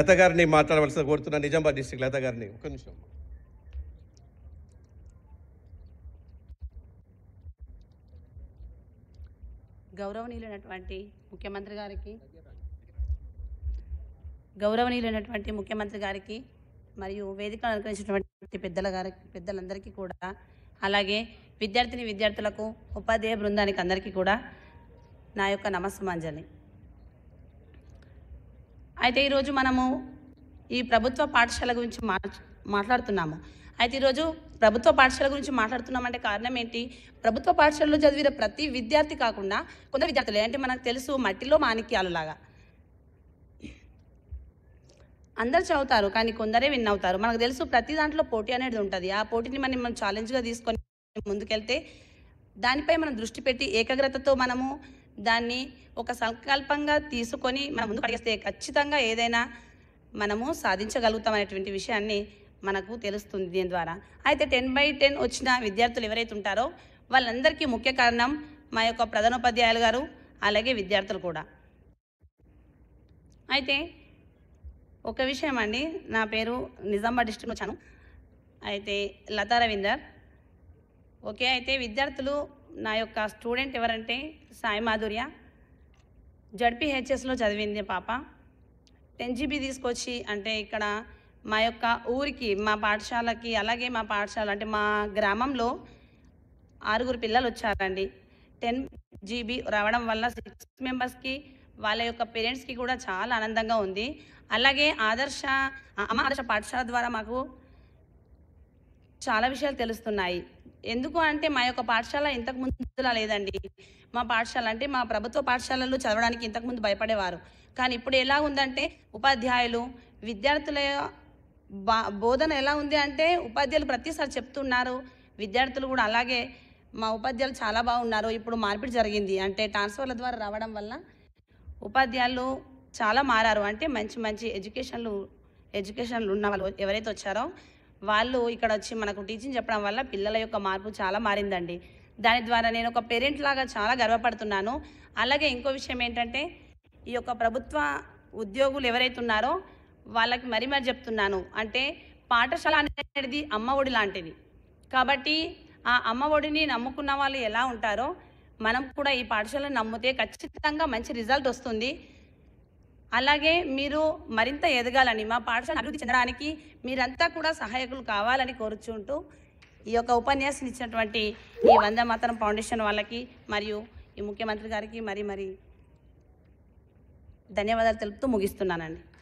లత గారిని మాట్లాడవలసిన కోరుతున్నా నిజామాబాద్ డిస్టిక్ లత గారిని ఒక నిమిషం గౌరవనీయులైనటువంటి ముఖ్యమంత్రి గారికి గౌరవనీయులైనటువంటి ముఖ్యమంత్రి గారికి మరియు వేదిక అనుకరించినటువంటి పెద్దల గారికి పెద్దలందరికీ కూడా అలాగే విద్యార్థిని విద్యార్థులకు ఉపాధ్యాయ బృందానికి అందరికీ కూడా నా యొక్క నమస్మాంజలి అయితే ఈరోజు మనము ఈ ప్రభుత్వ పాఠశాల గురించి మా మాట్లాడుతున్నాము అయితే ఈరోజు ప్రభుత్వ పాఠశాల గురించి మాట్లాడుతున్నామంటే కారణం ఏంటి ప్రభుత్వ పాఠశాలలో చదివిన ప్రతి విద్యార్థి కాకుండా కొంత విద్యార్థులు అంటే మనకు తెలుసు మట్టిలో మాణిక్యాలు లాగా అందరు చదువుతారు కానీ కొందరే విన్ అవుతారు మనకు తెలుసు ప్రతి దాంట్లో పోటీ అనేది ఉంటుంది ఆ పోటీని మనం మనం ఛాలెంజ్గా తీసుకొని ముందుకెళ్తే దానిపై మనం దృష్టి పెట్టి ఏకాగ్రతతో మనము దాన్ని ఒక సంకల్పంగా తీసుకొని మనం ముందు అడిగేస్తే ఖచ్చితంగా ఏదైనా మనము సాధించగలుగుతాం అనేటువంటి విషయాన్ని మనకు తెలుస్తుంది దీని ద్వారా అయితే టెన్ బై టెన్ వచ్చిన విద్యార్థులు ఎవరైతే ఉంటారో వాళ్ళందరికీ ముఖ్య కారణం మా యొక్క ప్రధానోపాధ్యాయులు గారు అలాగే విద్యార్థులు కూడా అయితే ఒక విషయం అండి నా పేరు నిజామాబాద్ డిస్టిక్ వచ్చాను అయితే లతా రవీందర్ ఓకే అయితే విద్యార్థులు నా యొక్క స్టూడెంట్ ఎవరంటే సాయి మాధుర్య జడ్పిహెచ్ఎస్లో చదివింది పాప టెన్ జీబీ తీసుకొచ్చి అంటే ఇక్కడ మా యొక్క ఊరికి మా పాఠశాలకి అలాగే మా పాఠశాల అంటే మా గ్రామంలో ఆరుగురు పిల్లలు వచ్చారండి టెన్ జీబీ రావడం వల్ల సిక్స్ మెంబర్స్కి వాళ్ళ యొక్క పేరెంట్స్కి కూడా చాలా ఆనందంగా ఉంది అలాగే ఆదర్శ ఆదర్శ పాఠశాల ద్వారా మాకు చాలా విషయాలు తెలుస్తున్నాయి ఎందుకు అంటే మా యొక్క పాఠశాల ఇంతకు ముందులా లేదండి మా పాఠశాల అంటే మా ప్రభుత్వ పాఠశాలలో చదవడానికి ఇంతకుముందు భయపడేవారు కానీ ఇప్పుడు ఎలా ఉందంటే ఉపాధ్యాయులు విద్యార్థుల బోధన ఎలా ఉంది అంటే ఉపాధ్యాయులు ప్రతిసారి చెప్తున్నారు విద్యార్థులు కూడా అలాగే మా ఉపాధ్యాయులు చాలా బాగున్నారు ఇప్పుడు మార్పిడి జరిగింది అంటే ట్రాన్స్ఫర్ల ద్వారా రావడం వల్ల ఉపాధ్యాయులు చాలా మారారు అంటే మంచి మంచి ఎడ్యుకేషన్లు ఎడ్యుకేషన్లు ఉన్న వాళ్ళు ఎవరైతే వచ్చారో వాళ్ళు ఇక్కడ వచ్చి మనకు టీచింగ్ చెప్పడం వల్ల పిల్లల యొక్క మార్పు చాలా మారిందండి దాని ద్వారా నేను ఒక పేరెంట్ లాగా చాలా గర్వపడుతున్నాను అలాగే ఇంకో విషయం ఏంటంటే ఈ యొక్క ప్రభుత్వ ఉద్యోగులు ఎవరైతే ఉన్నారో వాళ్ళకి మరీ మరి చెప్తున్నాను అంటే పాఠశాల అనేది అమ్మ ఒడి లాంటిది కాబట్టి ఆ అమ్మ ఒడిని నమ్ముకున్న వాళ్ళు ఎలా ఉంటారో మనం కూడా ఈ పాఠశాలను నమ్మితే ఖచ్చితంగా మంచి రిజల్ట్ వస్తుంది అలాగే మీరు మరింత ఎదగాలని మా పాఠశాల అభివృద్ధి చెందడానికి మీరంతా కూడా సహాయకులు కావాలని కోరుచుంటూ ఈ యొక్క ఉపన్యాసం ఇచ్చినటువంటి ఈ వంద ఫౌండేషన్ వాళ్ళకి మరియు ఈ ముఖ్యమంత్రి గారికి మరి మరి ధన్యవాదాలు తెలుపుతూ ముగిస్తున్నానండి